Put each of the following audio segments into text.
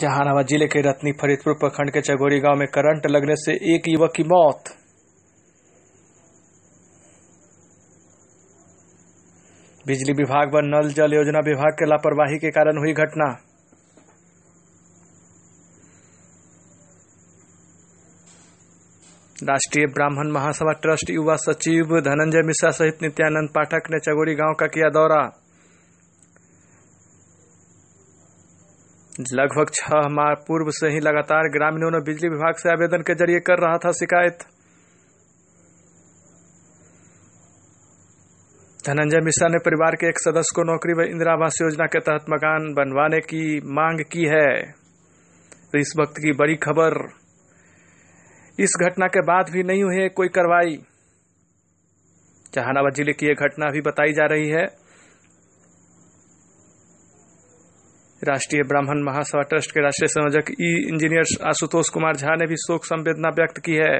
जहानाबाद जिले के रत्नी फरीदपुर प्रखंड के चगोरी गांव में करंट लगने से एक युवक की मौत बिजली विभाग व नल जल योजना विभाग के लापरवाही के कारण हुई घटना राष्ट्रीय ब्राह्मण महासभा ट्रस्ट युवा सचिव धनंजय मिश्रा सहित नित्यानंद पाठक ने चगोरी गांव का किया दौरा लगभग छह माह पूर्व से ही लगातार ग्रामीणों ने बिजली विभाग से आवेदन के जरिए कर रहा था शिकायत धनंजय मिश्रा ने परिवार के एक सदस्य को नौकरी व इंदिरा आवास योजना के तहत मकान बनवाने की मांग की है तो इस वक्त की बड़ी खबर इस घटना के बाद भी नहीं हुई कोई कार्रवाई जहानाबाद जिले की यह घटना भी बताई जा रही है राष्ट्रीय ब्राह्मण महासभा ट्रस्ट के राष्ट्रीय संयोजक ई इंजीनियर आशुतोष कुमार झा ने भी शोक संवेदना व्यक्त की है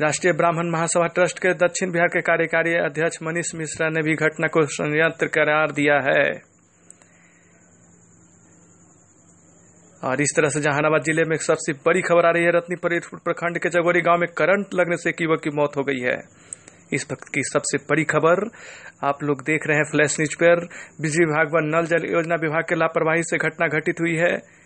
राष्ट्रीय ब्राह्मण महासभा ट्रस्ट के दक्षिण बिहार के कार्यकारी अध्यक्ष मनीष मिश्रा ने भी घटना को संयंत्र करार दिया है और इस तरह से जहानाबाद जिले में सबसे बड़ी खबर आ रही है रत्नी प्रखंड के जगोरी गांव में करंट लगने से एक युवक की मौत हो गई है इस वक्त की सबसे बड़ी खबर आप लोग देख रहे हैं फ्लैश न्यूज पर बिजली विभाग व नल जल योजना विभाग की लापरवाही से घटना घटित हुई है